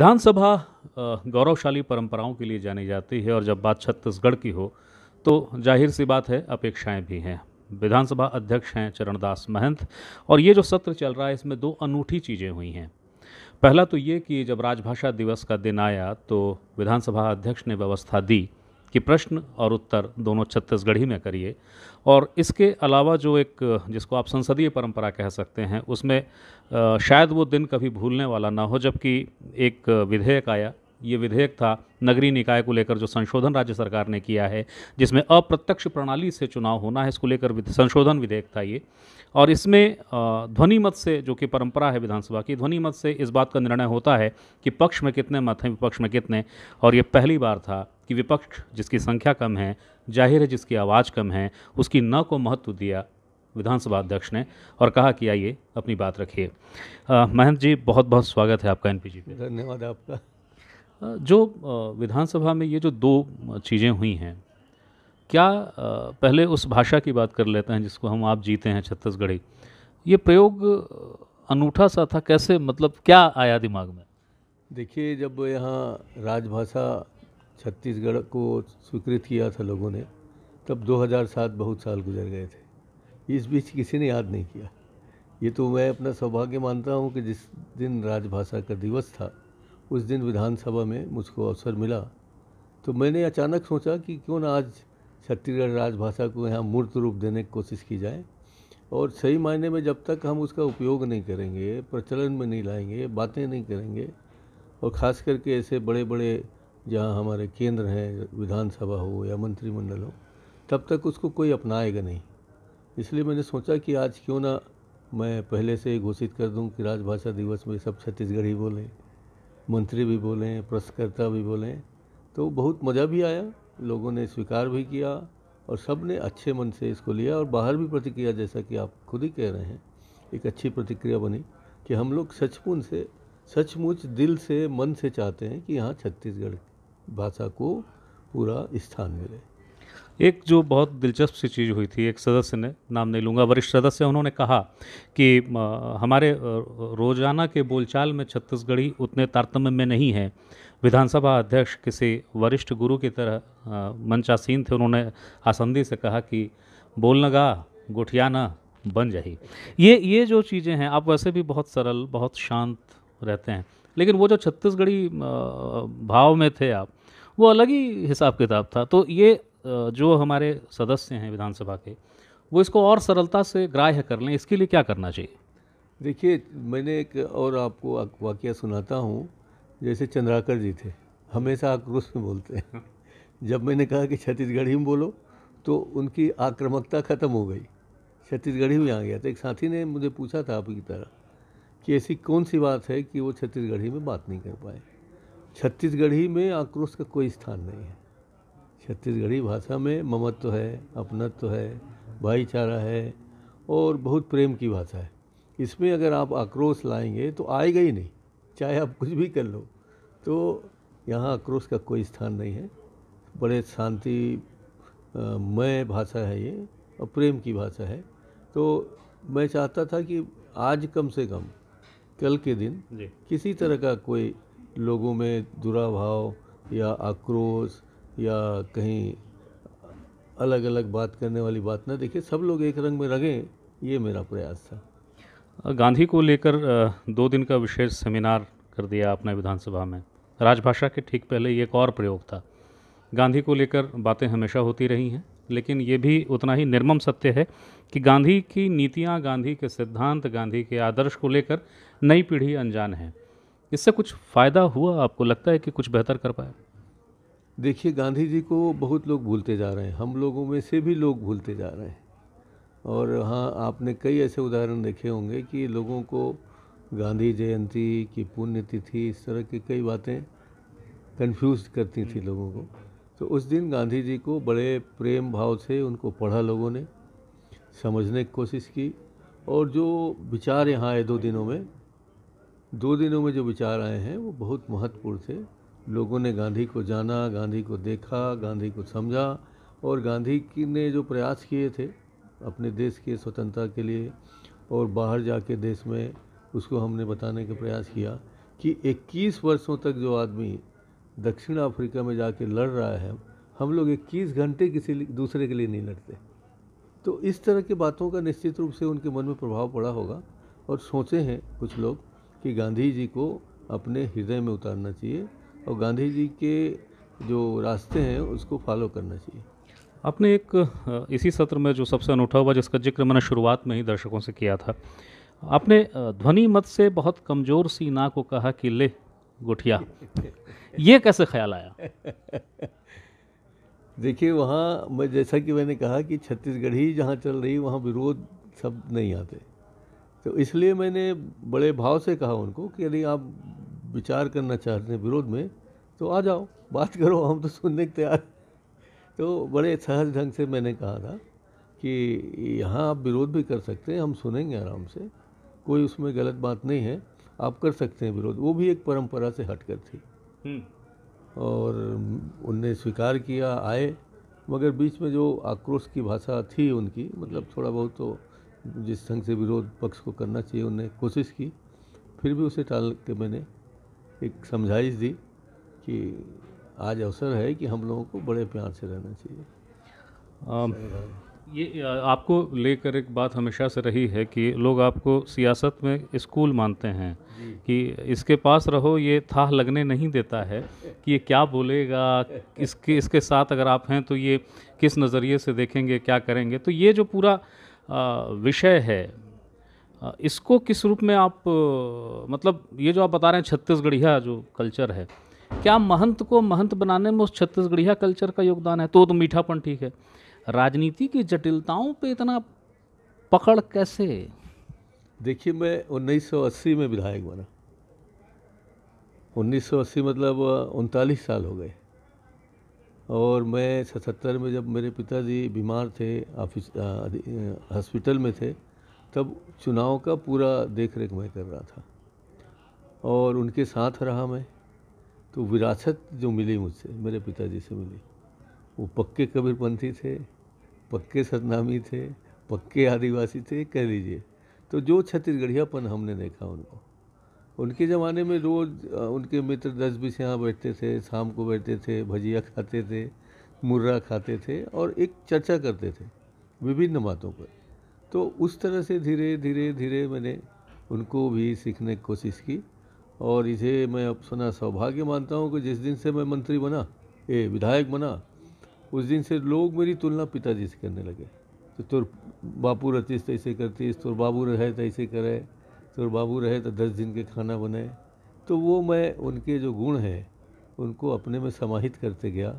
विधानसभा गौरवशाली परंपराओं के लिए जानी जाती है और जब बात छत्तीसगढ़ की हो तो जाहिर सी बात है अपेक्षाएं भी हैं विधानसभा अध्यक्ष हैं चरणदास महंत और ये जो सत्र चल रहा है इसमें दो अनूठी चीज़ें हुई हैं पहला तो ये कि जब राजभाषा दिवस का दिन आया तो विधानसभा अध्यक्ष ने व्यवस्था दी कि प्रश्न और उत्तर दोनों छत्तीसगढ़ी में करिए और इसके अलावा जो एक जिसको आप संसदीय परंपरा कह सकते हैं उसमें शायद वो दिन कभी भूलने वाला ना हो जबकि एक विधेयक आया ये विधेयक था नगरीय निकाय को लेकर जो संशोधन राज्य सरकार ने किया है जिसमें अप्रत्यक्ष प्रणाली से चुनाव होना है इसको लेकर संशोधन विधेयक था ये और इसमें ध्वनि मत से जो कि परंपरा है विधानसभा की ध्वनि मत से इस बात का निर्णय होता है कि पक्ष में कितने मत हैं विपक्ष में कितने और ये पहली बार था कि विपक्ष जिसकी संख्या कम है जाहिर है जिसकी आवाज़ कम है उसकी न को महत्व दिया विधानसभा अध्यक्ष ने और कहा कि आइए अपनी बात रखिए महंत जी बहुत बहुत स्वागत है आपका एन पी पे धन्यवाद आपका जो विधानसभा में ये जो दो चीज़ें हुई हैं क्या पहले उस भाषा की बात कर लेते हैं जिसको हम आप जीते हैं छत्तीसगढ़ी ये प्रयोग अनूठा सा था कैसे मतलब क्या आया दिमाग में देखिए जब यहाँ राजभाषा छत्तीसगढ़ को स्वीकृत किया था लोगों ने तब 2007 बहुत साल गुजर गए थे इस बीच किसी ने याद नहीं किया ये तो मैं अपना सौभाग्य मानता हूँ कि जिस दिन राजभाषा का दिवस था उस दिन विधानसभा में मुझको अवसर मिला तो मैंने अचानक सोचा कि क्यों ना आज छत्तीसगढ़ राजभाषा को यहाँ मूर्त रूप देने की कोशिश की जाए और सही मायने में जब तक हम उसका उपयोग नहीं करेंगे प्रचलन में नहीं लाएंगे बातें नहीं करेंगे और ख़ास करके ऐसे बड़े बड़े जहाँ हमारे केंद्र हैं विधानसभा हो या मंत्रिमंडल हो तब तक उसको कोई अपनाएगा नहीं इसलिए मैंने सोचा कि आज क्यों ना मैं पहले से ही घोषित कर दूं कि राजभाषा दिवस में सब छत्तीसगढ़ी बोलें मंत्री भी बोलें प्रश्नकर्ता भी बोलें तो बहुत मज़ा भी आया लोगों ने स्वीकार भी किया और सब ने अच्छे मन से इसको लिया और बाहर भी प्रतिक्रिया जैसा कि आप खुद ही कह रहे हैं एक अच्छी प्रतिक्रिया बनी कि हम लोग सचमुच से सचमुच दिल से मन से चाहते हैं कि यहाँ छत्तीसगढ़ भाषा को पूरा स्थान मिले एक जो बहुत दिलचस्प सी चीज़ हुई थी एक सदस्य ने नाम नहीं लूँगा वरिष्ठ सदस्य उन्होंने कहा कि हमारे रोज़ाना के बोलचाल में छत्तीसगढ़ी उतने तारतम्य में नहीं है विधानसभा अध्यक्ष किसी वरिष्ठ गुरु की तरह मंचासीन थे उन्होंने आसंदी से कहा कि बोलनगा गोठियाना बन जाही ये ये जो चीज़ें हैं आप वैसे भी बहुत सरल बहुत शांत रहते हैं लेकिन वो जो छत्तीसगढ़ी भाव में थे आप वो अलग ही हिसाब किताब था तो ये जो हमारे सदस्य हैं विधानसभा के वो इसको और सरलता से ग्राह्य कर लें इसके लिए क्या करना चाहिए देखिए मैंने एक और आपको वाक्य सुनाता हूँ जैसे चंद्राकर जी थे हमेशा आक्रोश में बोलते हैं जब मैंने कहा कि छत्तीसगढ़ी में बोलो तो उनकी आक्रामकता ख़त्म हो गई छत्तीसगढ़ी में आ गया था एक साथी ने मुझे पूछा था आपकी तरह कि ऐसी कौन सी बात है कि वो छत्तीसगढ़ी में बात नहीं कर पाए छत्तीसगढ़ी में आक्रोश का कोई स्थान नहीं है छत्तीसगढ़ी भाषा में ममत्व तो है अपनत्व तो है भाईचारा है और बहुत प्रेम की भाषा है इसमें अगर आप आक्रोश लाएंगे तो आएगा ही नहीं चाहे आप कुछ भी कर लो तो यहाँ आक्रोश का कोई स्थान नहीं है बड़े शांति मय भाषा है ये और प्रेम की भाषा है तो मैं चाहता था कि आज कम से कम कल के दिन किसी तरह का कोई लोगों में दुराभाव या आक्रोश या कहीं अलग अलग बात करने वाली बात ना देखे सब लोग एक रंग में रगें ये मेरा प्रयास था गांधी को लेकर दो दिन का विशेष सेमिनार कर दिया आपने विधानसभा में राजभाषा के ठीक पहले एक और प्रयोग था गांधी को लेकर बातें हमेशा होती रही हैं लेकिन ये भी उतना ही निर्मम सत्य है कि गांधी की नीतियाँ गांधी के सिद्धांत गांधी के आदर्श को लेकर नई पीढ़ी अनजान है इससे कुछ फ़ायदा हुआ आपको लगता है कि कुछ बेहतर कर पाए देखिए गांधी जी को बहुत लोग भूलते जा रहे हैं हम लोगों में से भी लोग भूलते जा रहे हैं और हाँ आपने कई ऐसे उदाहरण देखे होंगे कि लोगों को गांधी जयंती की पुण्यतिथि इस तरह की कई बातें कंफ्यूज करती थी हम्म। लोगों को तो उस दिन गांधी जी को बड़े प्रेम भाव से उनको पढ़ा लोगों ने समझने की कोशिश की और जो विचार यहाँ आए दो दिनों में दो दिनों में जो विचार आए हैं वो बहुत महत्वपूर्ण थे लोगों ने गांधी को जाना गांधी को देखा गांधी को समझा और गांधी की ने जो प्रयास किए थे अपने देश के स्वतंत्रता के लिए और बाहर जाके देश में उसको हमने बताने का प्रयास किया कि 21 वर्षों तक जो आदमी दक्षिण अफ्रीका में जाके लड़ रहा है हम लोग 21 घंटे किसी दूसरे के लिए नहीं लड़ते तो इस तरह की बातों का निश्चित रूप से उनके मन में प्रभाव पड़ा होगा और सोचे हैं कुछ लोग कि गांधी जी को अपने हृदय में उतारना चाहिए और गांधी जी के जो रास्ते हैं उसको फॉलो करना चाहिए आपने एक इसी सत्र में जो सबसे अनूठा हुआ जिसका जिक्र मैंने शुरुआत में ही दर्शकों से किया था आपने ध्वनि मत से बहुत कमज़ोर सी ना को कहा कि ले गुठिया ये कैसे ख्याल आया देखिए वहाँ मैं जैसा कि मैंने कहा कि छत्तीसगढ़ ही जहाँ चल रही वहाँ विरोध सब नहीं आते तो इसलिए मैंने बड़े भाव से कहा उनको कि यदि आप विचार करना चाहते हैं विरोध में तो आ जाओ बात करो हम तो सुनने के तैयार तो बड़े सहज ढंग से मैंने कहा था कि यहाँ आप विरोध भी कर सकते हैं हम सुनेंगे आराम से कोई उसमें गलत बात नहीं है आप कर सकते हैं विरोध वो भी एक परंपरा से हटकर थी हम्म। और उनने स्वीकार किया आए मगर बीच में जो आक्रोश की भाषा थी उनकी मतलब थोड़ा बहुत तो जिस ढंग से विरोध पक्ष को करना चाहिए उन्होंने कोशिश की फिर भी उसे टाल के मैंने एक समझाइश दी कि आज अवसर है कि हम लोगों को बड़े प्यार से रहना चाहिए आम, ये आपको लेकर एक बात हमेशा से रही है कि लोग आपको सियासत में स्कूल मानते हैं कि इसके पास रहो ये था लगने नहीं देता है कि ये क्या बोलेगा इसके इसके साथ अगर आप हैं तो ये किस नज़रिए से देखेंगे क्या करेंगे तो ये जो पूरा विषय है इसको किस रूप में आप मतलब ये जो आप बता रहे हैं छत्तीसगढ़िया जो कल्चर है क्या महंत को महंत बनाने में उस छत्तीसगढ़िया कल्चर का योगदान है तो तो मीठापन ठीक है राजनीति की जटिलताओं पे इतना पकड़ कैसे देखिए मैं 1980 में विधायक बना 1980 मतलब उनतालीस साल हो गए और मैं सतहत्तर में जब मेरे पिताजी बीमार थे ऑफिस हॉस्पिटल में थे तब चुनाव का पूरा देख रेख मैं कर रहा था और उनके साथ रहा मैं तो विरासत जो मिली मुझसे मेरे पिताजी से मिली वो पक्के कबीरपंथी थे पक्के सतनामी थे पक्के आदिवासी थे कह लीजिए तो जो छत्तीसगढ़ियापन हमने देखा उनको उनके ज़माने में रोज़ उनके मित्र दस बीस यहाँ बैठते थे शाम को बैठते थे भजिया खाते थे मुर्रा खाते थे और एक चर्चा करते थे विभिन्न बातों पर तो उस तरह से धीरे धीरे धीरे मैंने उनको भी सीखने की कोशिश की और इसे मैं अपना सौभाग्य मानता हूँ कि जिस दिन से मैं मंत्री बना ए विधायक बना उस दिन से लोग मेरी तुलना पिताजी से करने लगे तो तुर बापू रतीस तो ऐसे करतीस तुर बाबू रहे तो ऐसे करे तो और बाबू रहे तो दस दिन के खाना बनाए तो वो मैं उनके जो गुण हैं उनको अपने में समाहित करते गया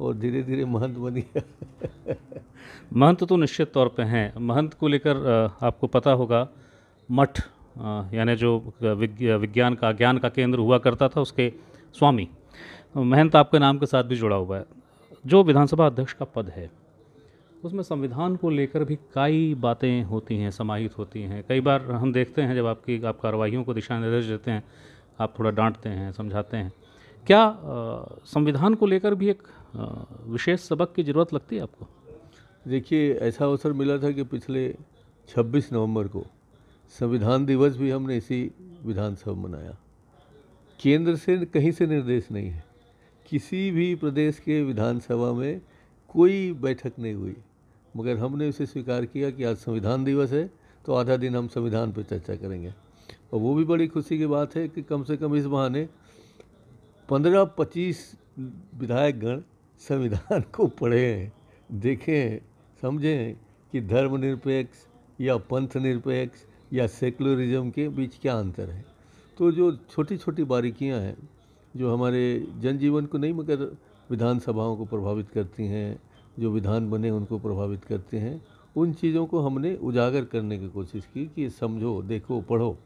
और धीरे धीरे महंत बन गया महंत तो निश्चित तौर पे हैं महंत को लेकर आपको पता होगा मठ यानी जो विज्ञान का ज्ञान का केंद्र हुआ करता था उसके स्वामी महंत आपके नाम के साथ भी जुड़ा हुआ है जो विधानसभा अध्यक्ष का पद है उसमें संविधान को लेकर भी कई बातें होती हैं समाहित होती हैं कई बार हम देखते हैं जब आपकी आप कार्रवाइयों को दिशा निर्देश देते हैं आप थोड़ा डांटते हैं समझाते हैं क्या संविधान को लेकर भी एक विशेष सबक की ज़रूरत लगती है आपको देखिए ऐसा अवसर मिला था कि पिछले 26 नवंबर को संविधान दिवस भी हमने इसी विधानसभा मनाया केंद्र से कहीं से निर्देश नहीं है किसी भी प्रदेश के विधानसभा में कोई बैठक नहीं हुई मगर हमने इसे स्वीकार किया कि आज संविधान दिवस है तो आधा दिन हम संविधान पर चर्चा करेंगे और वो भी बड़ी खुशी की बात है कि कम से कम इस बहाने पंद्रह पच्चीस विधायकगण संविधान को पढ़े हैं देखें समझें कि धर्मनिरपेक्ष या पंथ निरपेक्ष या सेकुलरिज्म के बीच क्या अंतर है तो जो छोटी छोटी बारीकियां हैं जो हमारे जनजीवन को नहीं मगर विधानसभाओं को प्रभावित करती हैं जो विधान बने उनको प्रभावित करते हैं उन चीज़ों को हमने उजागर करने की कोशिश की कि समझो देखो पढ़ो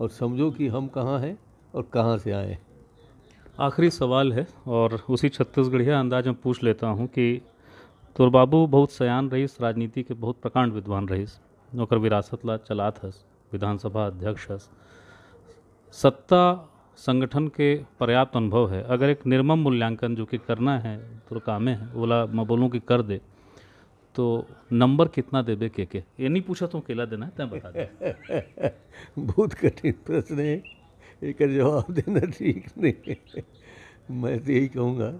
और समझो कि हम कहाँ हैं और कहाँ से आए आखिरी सवाल है और उसी छत्तीसगढ़िया अंदाज में पूछ लेता हूँ कि तुरबाबू बाबू बहुत सयान रहीस राजनीति के बहुत प्रकांड विद्वान रहीस नौकर विरासत ला चलात हस विधानसभा अध्यक्ष हस सत्ता संगठन के पर्याप्त अनुभव है अगर एक निर्मम मूल्यांकन जो कि करना है तो कामे है बोला मैं बोलूँ कि कर दे तो नंबर कितना देवे के के ये नहीं पूछा तो केला देना है तैं बता दे बहुत कठिन प्रश्न है एक जवाब देना ठीक नहीं मैं तो यही कहूँगा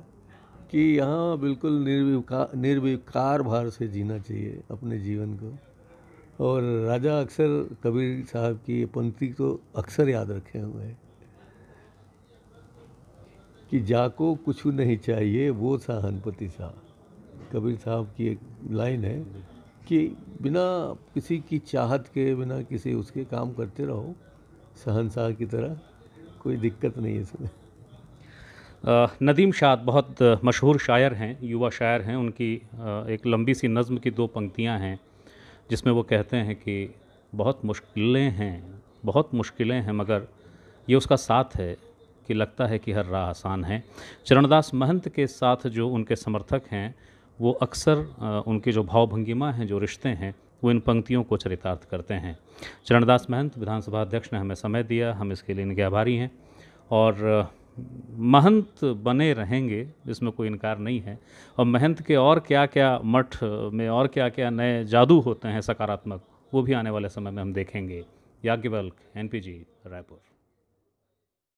कि यहाँ बिल्कुल निर्विकार निर्विकार भार से जीना चाहिए अपने जीवन को और राजा अक्सर कबीर साहब की पंक्ति तो अक्सर याद रखे हुए हैं कि जाको कुछ नहीं चाहिए वो हनपति शाह कबीर साहब की एक लाइन है कि बिना किसी की चाहत के बिना किसी उसके काम करते रहो सहन साह की तरह कोई दिक्कत नहीं है इसमें नदीम शाद बहुत मशहूर शायर हैं युवा शायर हैं उनकी एक लंबी सी नज़म की दो पंक्तियां हैं जिसमें वो कहते हैं कि बहुत मुश्किलें हैं बहुत मुश्किलें हैं मगर ये उसका साथ है कि लगता है कि हर राह आसान है चरणदास महंत के साथ जो उनके समर्थक हैं वो अक्सर उनके जो भावभंगिमा हैं जो रिश्ते हैं वो इन पंक्तियों को चरितार्थ करते हैं चरणदास महंत विधानसभा अध्यक्ष ने हमें समय दिया हम इसके लिए इनके आभारी हैं और महंत बने रहेंगे इसमें कोई इनकार नहीं है और महंत के और क्या क्या मठ में और क्या क्या नए जादू होते हैं सकारात्मक वो भी आने वाले समय में हम देखेंगे Yagyavalkya N P G Raipur